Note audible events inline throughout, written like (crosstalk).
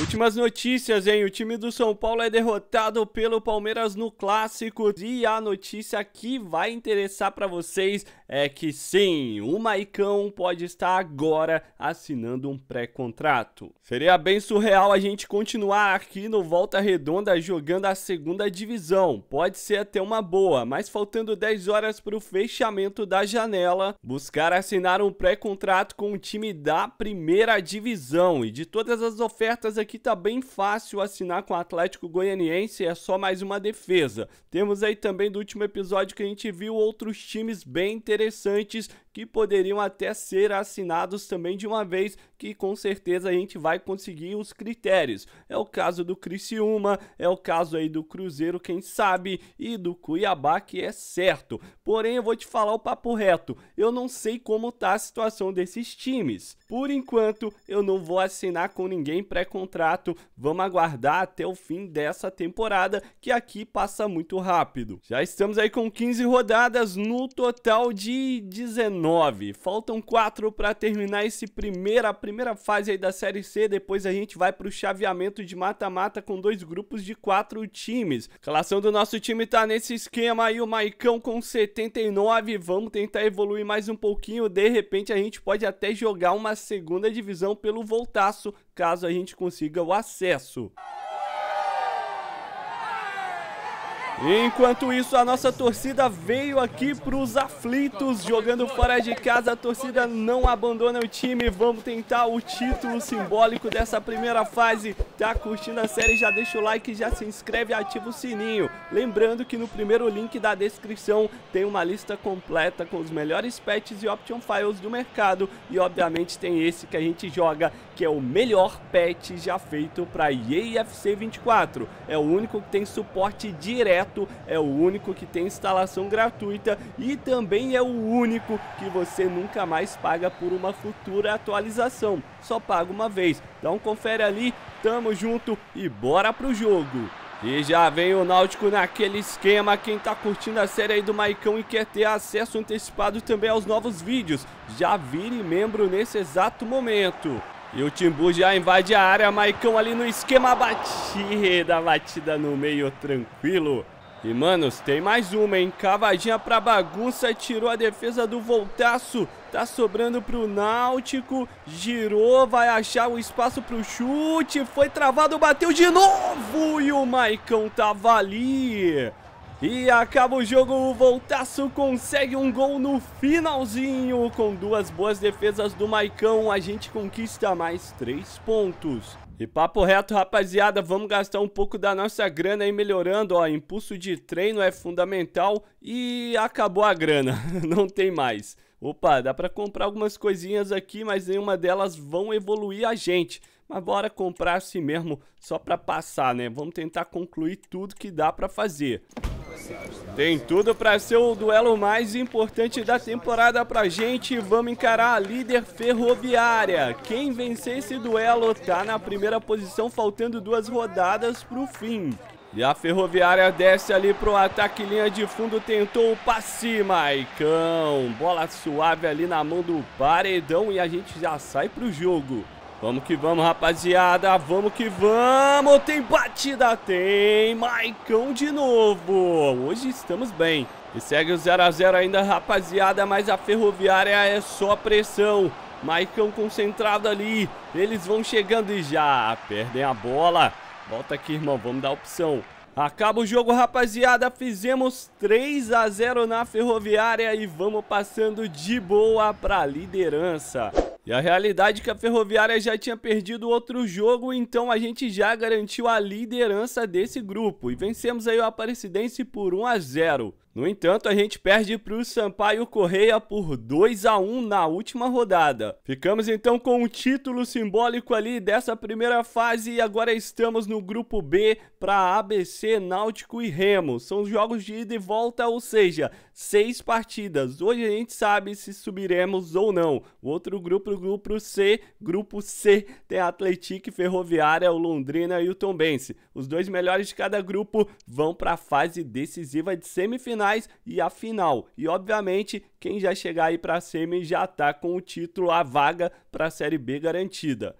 Últimas notícias, hein? O time do São Paulo é derrotado pelo Palmeiras no clássico. E a notícia que vai interessar para vocês é que sim, o Maicão pode estar agora assinando um pré-contrato. Seria bem surreal a gente continuar aqui no Volta Redonda jogando a segunda divisão. Pode ser até uma boa, mas faltando 10 horas para o fechamento da janela, buscar assinar um pré-contrato com o time da primeira divisão e de todas as ofertas aqui aqui tá bem fácil assinar com o Atlético Goianiense, é só mais uma defesa. Temos aí também do último episódio que a gente viu outros times bem interessantes que poderiam até ser assinados também de uma vez, que com certeza a gente vai conseguir os critérios. É o caso do Criciúma, é o caso aí do Cruzeiro, quem sabe, e do Cuiabá, que é certo. Porém, eu vou te falar o papo reto. Eu não sei como tá a situação desses times. Por enquanto, eu não vou assinar com ninguém pré-contrato. Vamos aguardar até o fim dessa temporada, que aqui passa muito rápido. Já estamos aí com 15 rodadas no total de 19. Faltam 4 para terminar esse primeira, primeira fase aí da Série C. Depois a gente vai para o chaveamento de mata-mata com dois grupos de 4 times. A relação do nosso time está nesse esquema aí, o Maicão com 79. Vamos tentar evoluir mais um pouquinho. De repente a gente pode até jogar uma segunda divisão pelo voltaço, caso a gente consiga o acesso. Enquanto isso, a nossa torcida veio aqui para os aflitos, jogando fora de casa. A torcida não abandona o time. Vamos tentar o título simbólico dessa primeira fase. Tá curtindo a série? Já deixa o like, já se inscreve e ativa o sininho. Lembrando que no primeiro link da descrição tem uma lista completa com os melhores patches e option files do mercado. E obviamente tem esse que a gente joga, que é o melhor patch já feito para EA FC 24. É o único que tem suporte direto, é o único que tem instalação gratuita e também é o único que você nunca mais paga por uma futura atualização. Só paga uma vez. Então confere ali, tamo junto e bora pro jogo. E já vem o Náutico naquele esquema, quem tá curtindo a série aí do Maicão e quer ter acesso antecipado também aos novos vídeos, já vire membro nesse exato momento. E o Timbu já invade a área, Maicão ali no esquema batida, batida no meio, tranquilo. E, manos, tem mais uma, hein? Cavadinha pra bagunça, tirou a defesa do Voltaço. Tá sobrando pro Náutico, girou, vai achar o espaço pro chute, foi travado, bateu de novo e o Maicão tava ali. E acaba o jogo, o Voltaço consegue um gol no finalzinho. Com duas boas defesas do Maicão, a gente conquista mais três pontos. E papo reto, rapaziada, vamos gastar um pouco da nossa grana aí melhorando, ó, impulso de treino é fundamental e acabou a grana, (laughs) não tem mais. Opa, dá para comprar algumas coisinhas aqui, mas nenhuma delas vão evoluir a gente. Mas bora comprar assim mesmo, só para passar, né? Vamos tentar concluir tudo que dá para fazer. Tem tudo para ser o duelo mais importante da temporada a gente. Vamos encarar a líder ferroviária. Quem vencer esse duelo tá na primeira posição, faltando duas rodadas para o fim. E a Ferroviária desce ali pro ataque, linha de fundo, tentou o passe, Maicão. Bola suave ali na mão do paredão e a gente já sai pro jogo. Vamos que vamos, rapaziada. Vamos que vamos. Tem batida, tem. Maicão de novo. Hoje estamos bem. E segue o 0x0 ainda, rapaziada. Mas a Ferroviária é só pressão. Maicão concentrado ali. Eles vão chegando e já perdem a bola. Volta aqui, irmão. Vamos dar opção. Acaba o jogo, rapaziada. Fizemos 3 a 0 na Ferroviária e vamos passando de boa para a liderança. E a realidade é que a Ferroviária já tinha perdido outro jogo, então a gente já garantiu a liderança desse grupo. E vencemos aí o Aparecidense por 1 a 0. No entanto, a gente perde para o Sampaio Correia por 2 a 1 na última rodada. Ficamos então com o um título simbólico ali dessa primeira fase e agora estamos no grupo B para ABC, Náutico e Remo. São jogos de ida e volta, ou seja, seis partidas. Hoje a gente sabe se subiremos ou não. O outro grupo, o grupo C, grupo C tem Atlético, Ferroviária, o Londrina e o Tombense. Os dois melhores de cada grupo vão para a fase decisiva de semifinal finais e a final. E obviamente, quem já chegar aí para a semi já tá com o título a vaga para a Série B garantida.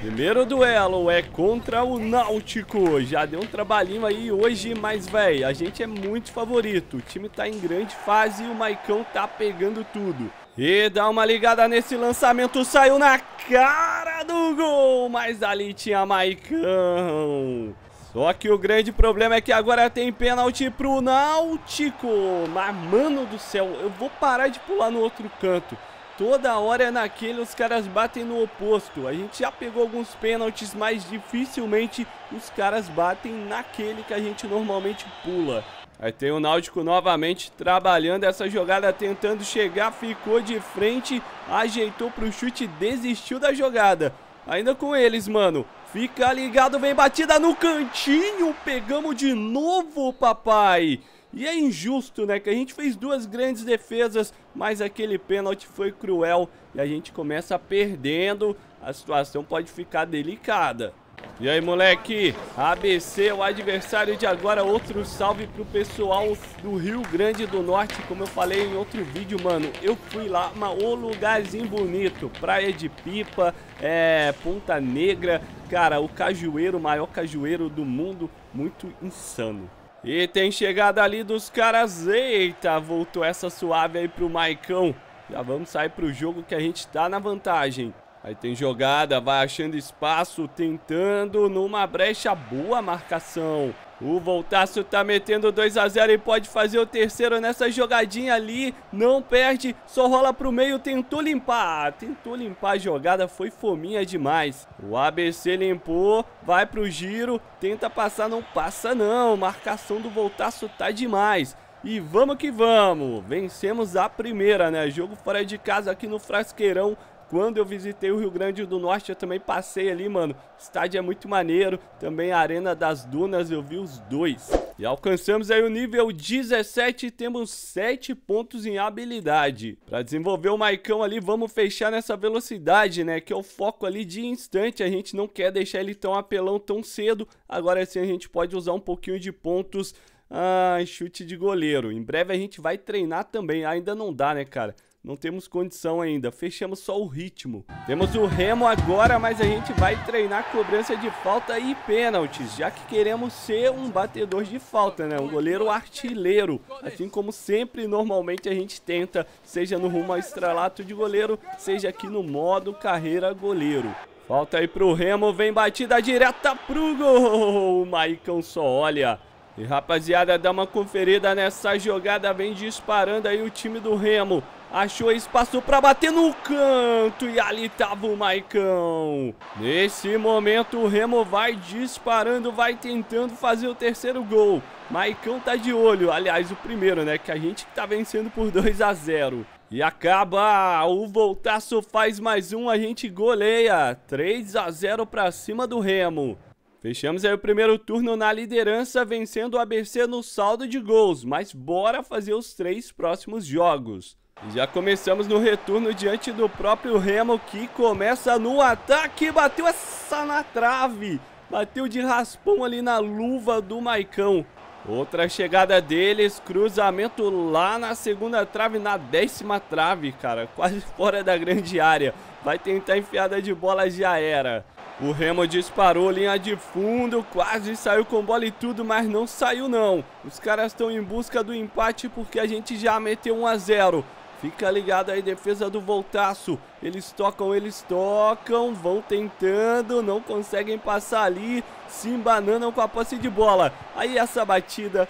Primeiro duelo é contra o Náutico. Já deu um trabalhinho aí hoje, mas, velho, a gente é muito favorito. O time tá em grande fase e o Maicão tá pegando tudo. E dá uma ligada nesse lançamento, saiu na cara do gol, mas ali tinha Maicão. Só que o grande problema é que agora tem pênalti pro Náutico. Mas, mano do céu, eu vou parar de pular no outro canto. Toda hora é naquele, os caras batem no oposto. A gente já pegou alguns pênaltis, mas dificilmente os caras batem naquele que a gente normalmente pula. Aí tem o Náutico novamente trabalhando essa jogada, tentando chegar, ficou de frente, ajeitou pro chute, desistiu da jogada. Ainda com eles, mano. Fica ligado, vem batida no cantinho. Pegamos de novo, papai. E é injusto, né? Que a gente fez duas grandes defesas, mas aquele pênalti foi cruel e a gente começa perdendo. A situação pode ficar delicada. E aí, moleque? ABC, o adversário de agora. Outro salve pro pessoal do Rio Grande do Norte. Como eu falei em outro vídeo, mano, eu fui lá, mas o lugarzinho bonito. Praia de Pipa, é, Ponta Negra. Cara, o cajueiro, o maior cajueiro do mundo. Muito insano. E tem chegada ali dos caras. Eita, voltou essa suave aí pro Maicão. Já vamos sair pro jogo que a gente tá na vantagem. Aí tem jogada, vai achando espaço, tentando numa brecha boa marcação. O Voltaço tá metendo 2 a 0 e pode fazer o terceiro nessa jogadinha ali. Não perde, só rola pro meio, tentou limpar. Tentou limpar a jogada, foi fominha demais. O ABC limpou, vai pro giro, tenta passar, não passa não. Marcação do Voltaço tá demais. E vamos que vamos, vencemos a primeira, né? Jogo fora de casa aqui no Frasqueirão quando eu visitei o Rio Grande do Norte, eu também passei ali, mano. O estádio é muito maneiro. Também a Arena das Dunas, eu vi os dois. E alcançamos aí o nível 17 e temos 7 pontos em habilidade. Pra desenvolver o Maicão ali, vamos fechar nessa velocidade, né? Que é o foco ali de instante. A gente não quer deixar ele tão apelão tão cedo. Agora sim a gente pode usar um pouquinho de pontos... Ah, chute de goleiro. Em breve a gente vai treinar também. Ainda não dá, né, cara? não temos condição ainda. Fechamos só o ritmo. Temos o remo agora, mas a gente vai treinar cobrança de falta e pênaltis, já que queremos ser um batedor de falta, né? Um goleiro artilheiro, assim como sempre normalmente a gente tenta, seja no rumo ao estralato de goleiro, seja aqui no modo carreira goleiro. Falta aí pro Remo, vem batida direta pro gol. O Maicão só olha. E rapaziada, dá uma conferida nessa jogada, vem disparando aí o time do Remo. Achou espaço para bater no canto e ali tava o Maicão. Nesse momento o Remo vai disparando, vai tentando fazer o terceiro gol. Maicão tá de olho, aliás o primeiro né, que a gente tá vencendo por 2 (laughs) a 0. E acaba, o Voltaço faz mais um, a gente goleia, 3 a 0 para cima do Remo. Fechamos aí o primeiro turno na liderança, vencendo o ABC no saldo de gols, mas bora fazer os três próximos jogos. E já começamos no retorno diante do próprio Remo, que começa no ataque, bateu essa na trave, bateu de raspão ali na luva do Maicão. Outra chegada deles, cruzamento lá na segunda trave, na décima trave, cara, quase fora da grande área. Vai tentar enfiada de bola, já era. O Remo disparou, linha de fundo, quase saiu com bola e tudo, mas não saiu não. Os caras estão em busca do empate porque a gente já meteu 1 a 0. Fica ligado aí, defesa do Voltaço. Eles tocam, eles tocam, vão tentando, não conseguem passar ali, se embananam com a posse de bola. Aí essa batida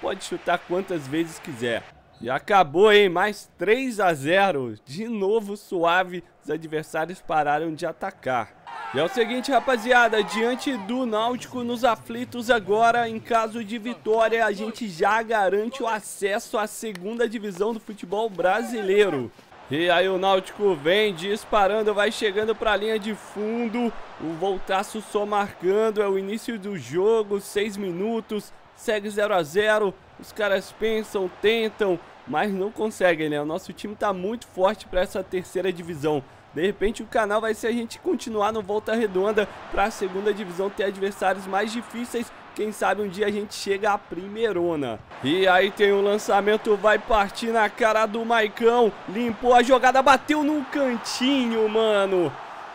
pode chutar quantas vezes quiser. E acabou, hein? Mais 3 a 0. De novo suave, os adversários pararam de atacar. E é o seguinte, rapaziada, diante do Náutico nos aflitos agora, em caso de vitória, a gente já garante o acesso à segunda divisão do futebol brasileiro. E aí o Náutico vem disparando, vai chegando para a linha de fundo, o voltaço só marcando, é o início do jogo, 6 minutos, segue 0 a 0 os caras pensam, tentam, mas não conseguem, né? O nosso time tá muito forte para essa terceira divisão. De repente o canal vai ser a gente continuar no Volta Redonda para a segunda divisão ter adversários mais difíceis. Quem sabe um dia a gente chega à primeirona. E aí tem o um lançamento, vai partir na cara do Maicão. Limpou a jogada, bateu no cantinho, mano.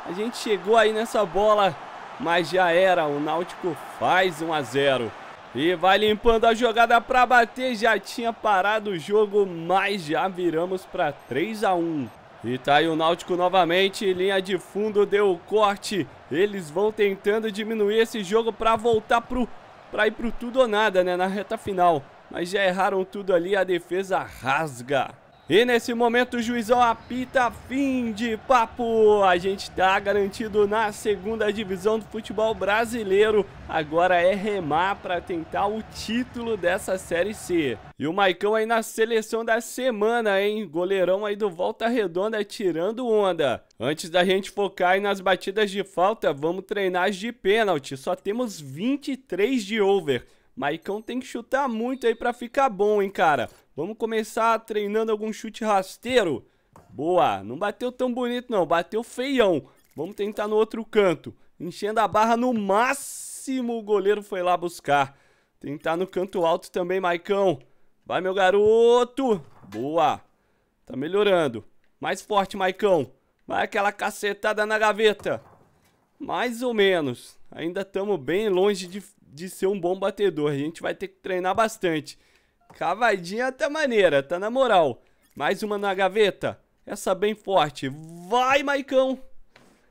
A gente chegou aí nessa bola, mas já era. O Náutico faz 1 a 0. E vai limpando a jogada para bater, já tinha parado o jogo, mas já viramos para 3 a 1. E tá aí o Náutico novamente, linha de fundo, deu o corte. Eles vão tentando diminuir esse jogo para voltar pro para ir pro tudo ou nada, né, na reta final. Mas já erraram tudo ali, a defesa rasga. E nesse momento o juizão apita fim de papo. A gente está garantido na segunda divisão do futebol brasileiro. Agora é remar para tentar o título dessa Série C. E o Maicão aí na seleção da semana, hein? Goleirão aí do Volta Redonda tirando onda. Antes da gente focar aí nas batidas de falta, vamos treinar as de pênalti. Só temos 23 de over. Maicão tem que chutar muito aí para ficar bom, hein, cara? Vamos começar treinando algum chute rasteiro. Boa, não bateu tão bonito não, bateu feião. Vamos tentar no outro canto. Enchendo a barra no máximo, o goleiro foi lá buscar. Tentar no canto alto também, Maicão. Vai, meu garoto. Boa. Tá melhorando. Mais forte, Maicão. Vai aquela cacetada na gaveta. Mais ou menos. Ainda estamos bem longe de, de ser um bom batedor. A gente vai ter que treinar bastante. Cavadinha tá maneira, tá na moral. Mais uma na gaveta. Essa bem forte. Vai, Maicão!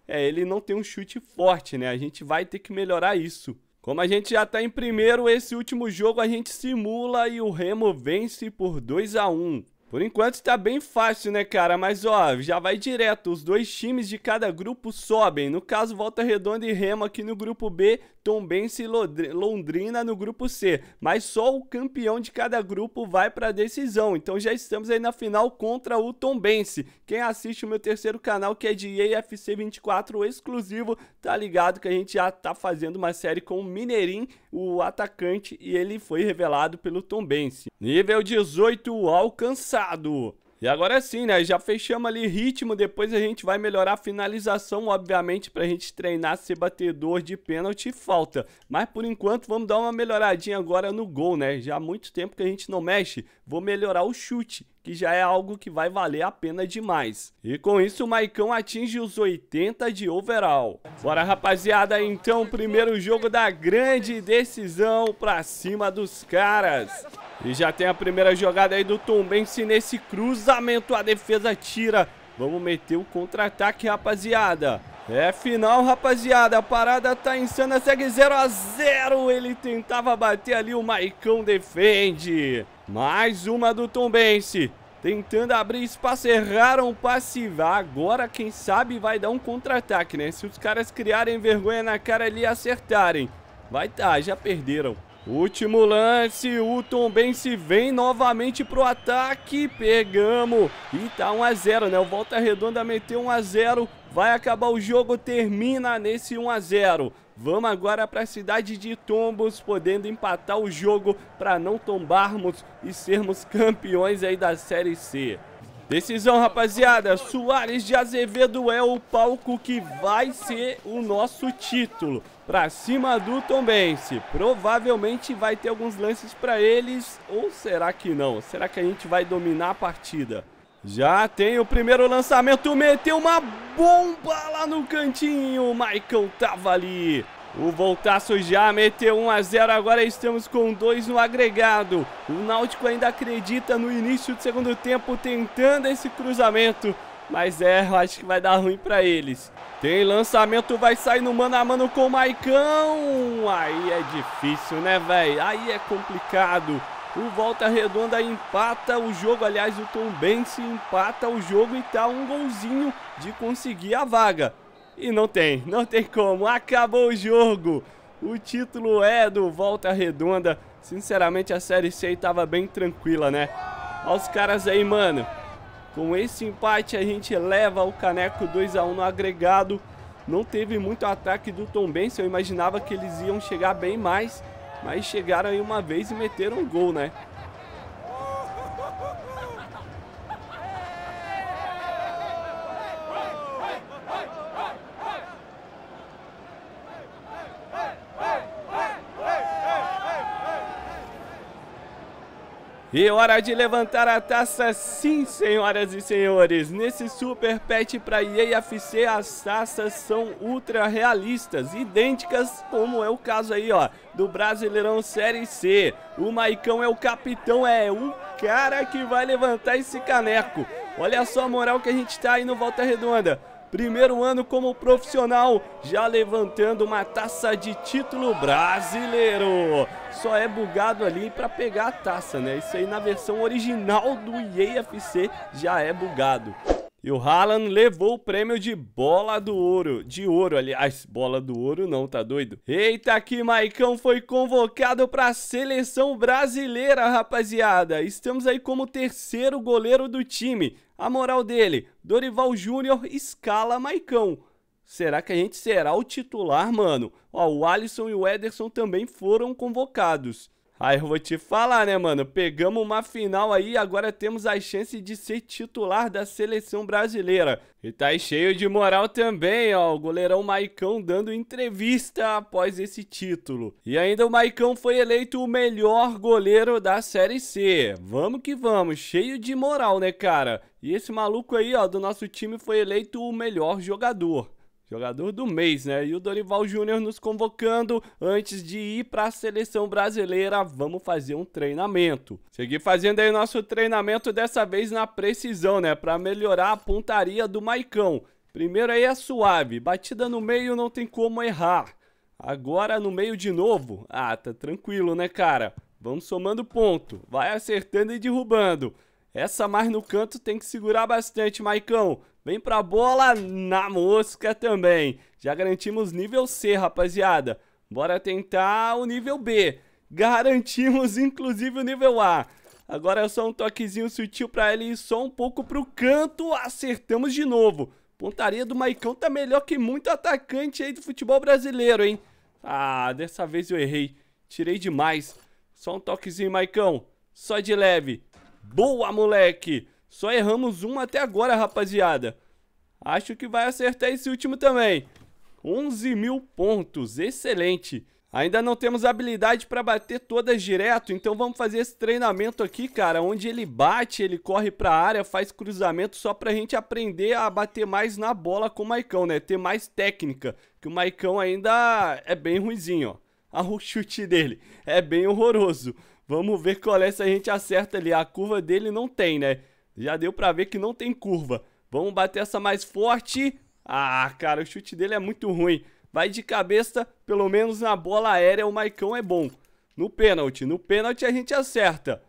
É, ele não tem um chute forte, né? A gente vai ter que melhorar isso. Como a gente já tá em primeiro, esse último jogo a gente simula e o Remo vence por 2 a 1 Por enquanto tá bem fácil, né, cara? Mas, ó, já vai direto. Os dois times de cada grupo sobem. No caso, Volta Redonda e Remo aqui no grupo B Tombense e Londrina no grupo C, mas só o campeão de cada grupo vai para a decisão. Então já estamos aí na final contra o Tombense. Quem assiste o meu terceiro canal, que é de EFC24 exclusivo, tá ligado que a gente já tá fazendo uma série com o Mineirinho, o atacante, e ele foi revelado pelo Tombense. Nível 18 alcançado. E agora é sim, né? Já fechamos ali ritmo, depois a gente vai melhorar a finalização, obviamente, pra gente treinar ser batedor de pênalti e falta. Mas por enquanto vamos dar uma melhoradinha agora no gol, né? Já há muito tempo que a gente não mexe, vou melhorar o chute que já é algo que vai valer a pena demais. E com isso o Maicão atinge os 80 de overall. Bora rapaziada, então primeiro jogo da grande decisão pra cima dos caras. E já tem a primeira jogada aí do Tom Benci nesse cruzamento, a defesa tira Vamos meter o contra-ataque, rapaziada. É final, rapaziada. A parada tá insana. Segue 0 a 0 Ele tentava bater ali. O Maicão defende. Mais uma do Tom Tentando abrir espaço, erraram o passe. Agora, quem sabe, vai dar um contra-ataque, né? Se os caras criarem vergonha na cara ali e acertarem. Vai tá, já perderam. Último lance, o Tom se vem novamente pro ataque, pegamos e tá 1x0, né? O Volta Redonda meteu 1x0, vai acabar o jogo, termina nesse 1x0. Vamos agora para a cidade de Tombos, podendo empatar o jogo para não tombarmos e sermos campeões aí da Série C. Decisão, rapaziada. Soares de Azevedo é o palco que vai ser o nosso título. Pra cima do Tombense. Provavelmente vai ter alguns lances para eles. Ou será que não? Será que a gente vai dominar a partida? Já tem o primeiro lançamento. Meteu uma bomba lá no cantinho. O Michael tava ali. O Voltaço já meteu 1 a 0, agora estamos com 2 no agregado. O Náutico ainda acredita no início do segundo tempo tentando esse cruzamento, mas é, eu acho que vai dar ruim para eles. Tem lançamento, vai sair no mano a mano com o Maicão. Aí é difícil, né, velho? Aí é complicado. O Volta Redonda empata o jogo, aliás, o Tom se empata o jogo e tá um golzinho de conseguir a vaga. E não tem, não tem como. Acabou o jogo. O título é do Volta Redonda. Sinceramente, a Série C estava bem tranquila, né? Olha os caras aí, mano. Com esse empate, a gente leva o Caneco 2x1 no agregado. Não teve muito ataque do Tom Benson. Eu imaginava que eles iam chegar bem mais. Mas chegaram aí uma vez e meteram um gol, né? E é hora de levantar a taça, sim, senhoras e senhores. Nesse super patch para EAFC, as taças são ultra realistas, idênticas como é o caso aí, ó, do Brasileirão Série C. O Maicão é o capitão, é um cara que vai levantar esse caneco. Olha só a moral que a gente tá aí no Volta Redonda primeiro ano como profissional, já levantando uma taça de título brasileiro. Só é bugado ali para pegar a taça, né? Isso aí na versão original do IAFC já é bugado. E o Haaland levou o prêmio de bola do ouro. De ouro, aliás, bola do ouro não, tá doido? Eita que Maicão foi convocado pra seleção brasileira, rapaziada. Estamos aí como terceiro goleiro do time. A moral dele, Dorival Júnior escala Maicão. Será que a gente será o titular, mano? Ó, o Alisson e o Ederson também foram convocados. Aí eu vou te falar, né, mano? Pegamos uma final aí, agora temos a chance de ser titular da seleção brasileira. E tá aí cheio de moral também, ó. O goleirão Maicão dando entrevista após esse título. E ainda o Maicão foi eleito o melhor goleiro da Série C. Vamos que vamos, cheio de moral, né, cara? E esse maluco aí, ó, do nosso time foi eleito o melhor jogador. Jogador do mês, né? E o Dorival Júnior nos convocando antes de ir para a seleção brasileira. Vamos fazer um treinamento. Seguir fazendo aí nosso treinamento dessa vez na precisão, né? Para melhorar a pontaria do Maicão. Primeiro aí é suave, batida no meio não tem como errar. Agora no meio de novo. Ah, tá tranquilo, né, cara? Vamos somando ponto. Vai acertando e derrubando. Essa mais no canto tem que segurar bastante, Maicão. Vem pra bola, na mosca também. Já garantimos nível C, rapaziada. Bora tentar o nível B. Garantimos, (laughs) inclusive, o nível A. Agora é só um toquezinho sutil pra ele ir só um pouco pro canto. Acertamos de novo. Pontaria do Maicão tá melhor que muito atacante aí do futebol brasileiro, hein? Ah, dessa vez eu errei. Tirei demais. Só um toquezinho, Maicão. Só de leve. Boa, moleque! Só erramos uma até agora, rapaziada. Acho que vai acertar esse último também. 11 mil pontos, excelente. Ainda não temos habilidade para bater todas direto, então vamos fazer esse treinamento aqui, cara, onde ele bate, ele corre para a área, faz cruzamento só para a gente aprender a bater mais na bola com o Maicão, né? Ter mais técnica, que o Maicão ainda é bem ruizinho, ó. (laughs) Olha o chute dele é bem horroroso. Vamos ver qual é se a gente acerta ali. A curva dele não tem, né? Já deu pra ver que não tem curva. Vamos bater essa mais forte. Ah, cara, o chute dele é muito ruim. Vai de cabeça, pelo menos na bola aérea o Maicão é bom. No pênalti, no pênalti a gente acerta.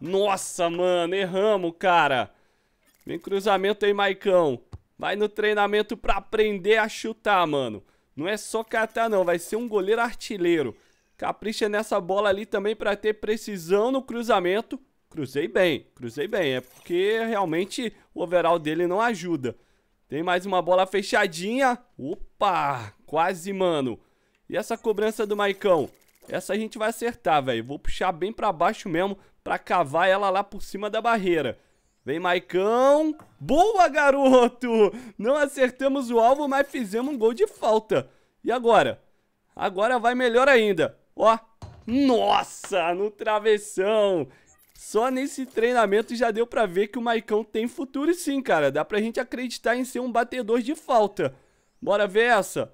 Nossa, mano, erramos, cara. Vem cruzamento aí, Maicão. Vai no treinamento pra aprender a chutar, mano. Não é só catar, não. Vai ser um goleiro artilheiro. Capricha nessa bola ali também para ter precisão no cruzamento. Cruzei bem, cruzei bem. É porque realmente o overall dele não ajuda. Tem mais uma bola fechadinha. Opa, quase, mano. E essa cobrança do Maicão? Essa a gente vai acertar, velho. Vou puxar bem para baixo mesmo para cavar ela lá por cima da barreira. Vem, Maicão. Boa, garoto! Não acertamos o alvo, mas fizemos um gol de falta. E agora? Agora vai melhor ainda. Ó, nossa, no travessão. Só nesse treinamento já deu pra ver que o Maicão tem futuro sim, cara. Dá pra gente acreditar em ser um batedor de falta. Bora ver essa.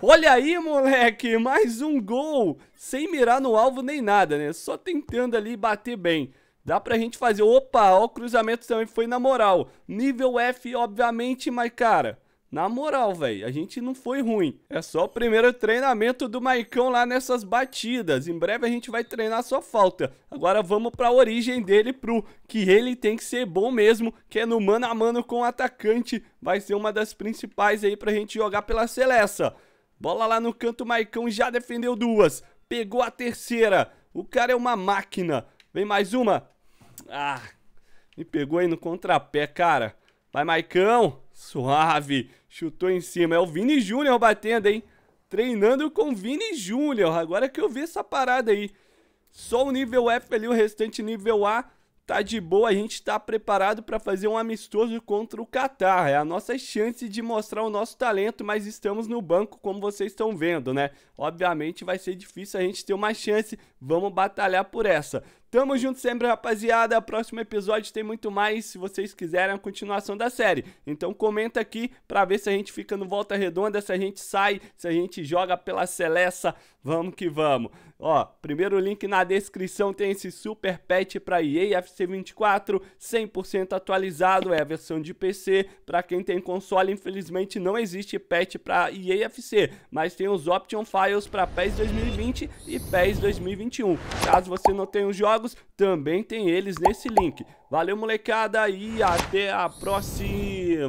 Olha aí, moleque, mais um gol. Sem mirar no alvo nem nada, né? Só tentando ali bater bem. Dá pra gente fazer... Opa, ó, o cruzamento também foi na moral. Nível F, obviamente, mas, cara... Na moral, velho, a gente não foi ruim. É só o primeiro treinamento do Maicão lá nessas batidas. Em breve a gente vai treinar só falta. Agora vamos pra origem dele, pro que ele tem que ser bom mesmo, que é no mano a mano com o atacante. Vai ser uma das principais aí pra gente jogar pela Seleça. Bola lá no canto, Maicão já defendeu duas. Pegou a terceira. O cara é uma máquina. Vem mais uma. Ah, me pegou aí no contrapé, cara. Vai, Maicão. Suave. Chutou em cima. É o Vini Júnior batendo, hein? Treinando com Vini Júnior. Agora que eu vi essa parada aí. Só o nível F ali, o restante nível A tá de boa, a gente tá preparado para fazer um amistoso contra o Qatar. É a nossa chance de mostrar o nosso talento, mas estamos no banco, como vocês estão vendo, né? Obviamente vai ser difícil a gente ter uma chance, Vamos batalhar por essa. Tamo junto sempre, rapaziada. Próximo episódio tem muito mais. Se vocês quiserem a continuação da série, então comenta aqui pra ver se a gente fica no Volta Redonda, se a gente sai, se a gente joga pela Celessa. Vamos que vamos. Ó, primeiro link na descrição tem esse super patch pra EA FC 24, 100% atualizado. É a versão de PC. Pra quem tem console, infelizmente não existe patch pra EA FC, mas tem os Option Files pra PES 2020 e PES 2021. 2021. Caso você não tenha os jogos, também tem eles nesse link. Valeu, molecada, e até a próxima!